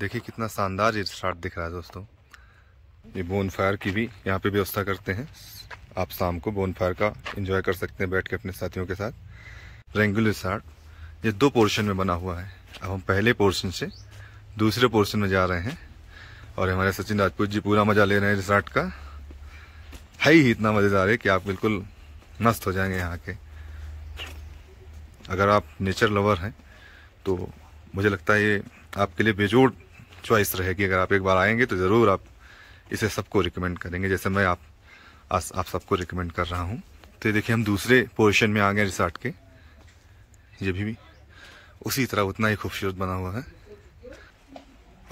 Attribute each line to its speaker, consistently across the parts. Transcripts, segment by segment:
Speaker 1: देखिए कितना शानदार ये रिसार्ट दिख रहा है दोस्तों ये बोन फायर की भी यहाँ पे व्यवस्था करते हैं आप शाम को बोन फायर का एंजॉय कर सकते हैं बैठ के अपने साथियों के साथ रेंगुलर रिसार्ट ये दो पोर्शन में बना हुआ है अब हम पहले पोर्शन से दूसरे पोर्शन में जा रहे हैं और हमारे सचिन राजपूत जी पूरा मज़ा ले रहे हैं रिसार्ट का है ही इतना मज़ेदार है कि आप बिल्कुल मस्त हो जाएंगे यहाँ के अगर आप नेचर लवर हैं तो मुझे लगता है ये आपके लिए बेजोड़ चॉइस रहेगी अगर आप एक बार आएंगे तो ज़रूर आप इसे सबको रिकमेंड करेंगे जैसे मैं आप आस, आप सबको रिकमेंड कर रहा हूँ तो ये देखिए हम दूसरे पोर्शन में आ गए रिसार्ट के ये भी, भी उसी तरह उतना ही खूबसूरत बना हुआ है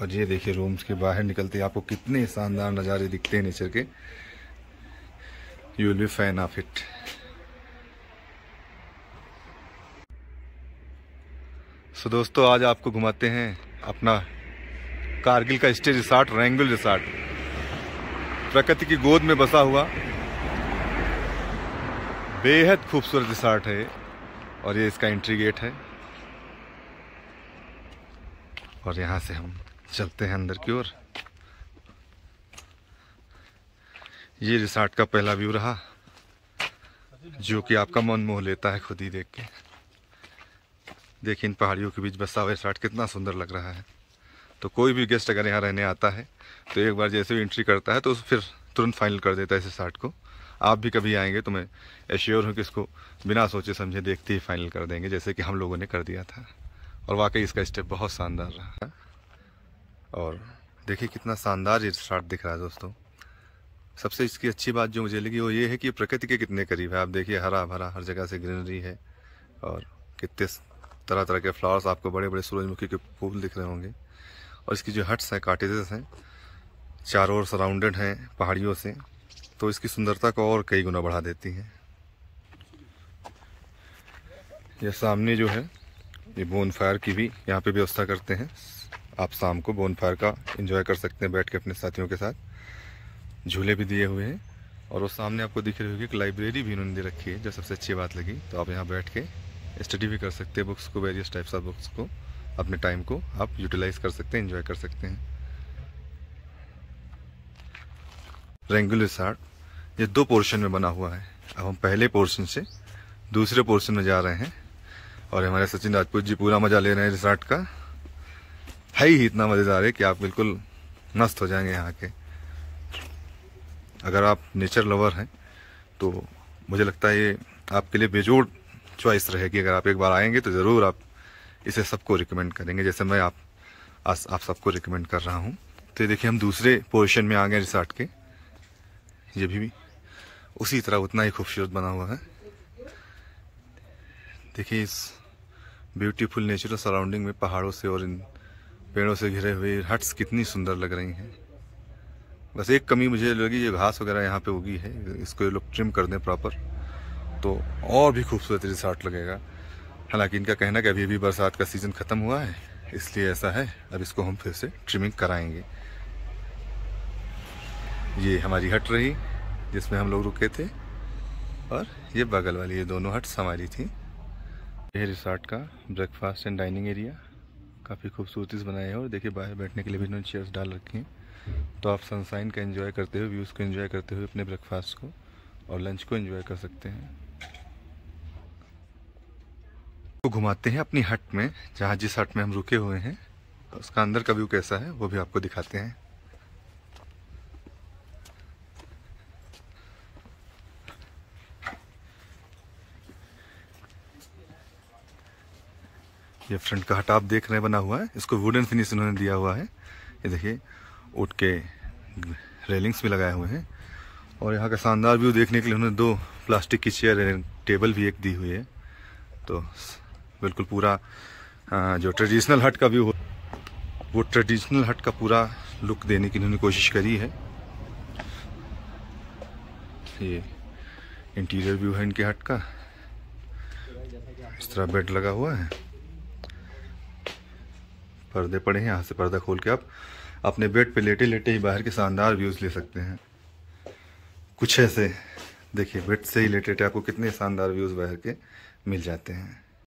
Speaker 1: और ये देखिए रूम्स के बाहर निकलते आपको कितने शानदार नज़ारे दिखते हैं नेचर के you will be fan of it so दोस्तों आज आपको घुमाते हैं अपना कारगिल का स्टे रिसार्ट रेंगुल रिसार्ट प्रकृति की गोद में बसा हुआ बेहद खूबसूरत रिसार्ट है और ये इसका एंट्री गेट है और यहाँ से हम चलते हैं अंदर की ओर ये रिसार्ट का पहला व्यू रहा जो कि आपका मन मोह लेता है खुद ही देख के देखिए इन पहाड़ियों के बीच बसा हुआ रिसार्ट कितना सुंदर लग रहा है तो कोई भी गेस्ट अगर यहाँ रहने आता है तो एक बार जैसे भी एंट्री करता है तो फिर तुरंत फाइनल कर देता है इस शार्ट को आप भी कभी आएंगे तो मैं एश्योर हूँ कि इसको बिना सोचे समझे देखते ही फाइनल कर देंगे जैसे कि हम लोगों ने कर दिया था और वाकई इसका स्टेप बहुत शानदार रहा और देखिए कितना शानदार ये शार्ट दिख रहा है दोस्तों सबसे इसकी अच्छी बात जो मुझे लगी वो ये है कि प्रकृति के कितने करीब है आप देखिए हरा भरा हर जगह से ग्रीनरी है और कितने तरह तरह के फ्लावर्स आपको बड़े बड़े सूरजमुखी के फूल दिख रहे होंगे और इसकी जो हट्स हैं काटेजेस हैं चारों ओर सराउंडेड हैं पहाड़ियों से तो इसकी सुंदरता को और कई गुना बढ़ा देती हैं यह सामने जो है ये बोन फायर की भी यहाँ पे व्यवस्था करते हैं आप शाम को बोन फायर का एंजॉय कर सकते हैं बैठ के अपने साथियों के साथ झूले भी दिए हुए हैं और वो सामने आपको दिख रही होगी एक लाइब्रेरी भी इन्होंने दे रखी है जो सबसे अच्छी बात लगी तो आप यहाँ बैठ के स्टडी भी कर सकते हैं बुक्स को वेरियस टाइप्स ऑफ बुक्स को अपने टाइम को आप यूटिलाइज कर सकते हैं इन्जॉय कर सकते हैं रेंगुलर रिसार्ट ये दो पोर्शन में बना हुआ है अब हम पहले पोर्शन से दूसरे पोर्शन में जा रहे हैं और हमारे सचिन राजपूत जी पूरा मज़ा ले रहे हैं रिसार्ट का है ही इतना मज़ेदार है कि आप बिल्कुल नस्त हो जाएंगे यहाँ के अगर आप नेचर लवर हैं तो मुझे लगता है ये आपके लिए बेजोड़ चॉइस रहेगी अगर आप एक बार आएंगे तो ज़रूर आप इसे सबको रिकमेंड करेंगे जैसे मैं आप आस, आप सबको रिकमेंड कर रहा हूँ तो ये देखिए हम दूसरे पोजिशन में आ गए रिसार्ट के ये भी, भी उसी तरह उतना ही खूबसूरत बना हुआ है देखिए इस ब्यूटीफुल नेचुरल सराउंडिंग में पहाड़ों से और इन पेड़ों से घिरे हुए हट्स कितनी सुंदर लग रही हैं बस एक कमी मुझे लगी ये घास वगैरह यहाँ पे उगी है इसको ये लोग ट्रिम कर दें प्रॉपर तो और भी खूबसूरत रिसार्ट लगेगा हालांकि इनका कहना कि अभी अभी बरसात का सीज़न ख़त्म हुआ है इसलिए ऐसा है अब इसको हम फिर से ट्रिमिंग कराएंगे ये हमारी हट रही जिसमें हम लोग रुके थे और ये बगल वाली ये दोनों हट्स हमारी थी ये रिसोर्ट का ब्रेकफास्ट एंड डाइनिंग एरिया काफ़ी खूबसूरती से बनाया है और देखिए बाहर बैठने के लिए भी इन्होंने चेयर्स डाल रखी हैं तो आप सनसाइन का एंजॉय करते हुए व्यूज़ को एंजॉय करते हुए अपने ब्रेकफास्ट को और लंच को एंजॉय कर सकते हैं आपको घुमाते हैं अपनी हट में जहाँ जिस हट में हम रुके हुए हैं तो उसका अंदर का व्यू कैसा है वो भी आपको दिखाते हैं ये फ्रंट का हट आप देख रहे हैं बना हुआ है इसको वुडन फिनिश इन्होंने दिया हुआ है ये देखिए उठ के रेलिंग्स भी लगाए हुए हैं और यहाँ का शानदार व्यू देखने के लिए उन्होंने दो प्लास्टिक की चेयर टेबल भी एक दी हुई है तो बिल्कुल पूरा जो ट्रेडिशनल हट का व्यू हो वो ट्रेडिशनल हट का पूरा लुक देने की इन्होंने कोशिश करी है ये इंटीरियर व्यू है इनके हट का इस तरह बेड लगा हुआ है पर्दे पड़े हैं यहाँ से पर्दा खोल के आप अपने बेड पे लेटे लेटे ही बाहर के शानदार व्यूज़ ले सकते हैं कुछ ऐसे देखिए बेड से ही लेटे लेटे आपको कितने शानदार व्यूज़ बाहर के मिल जाते हैं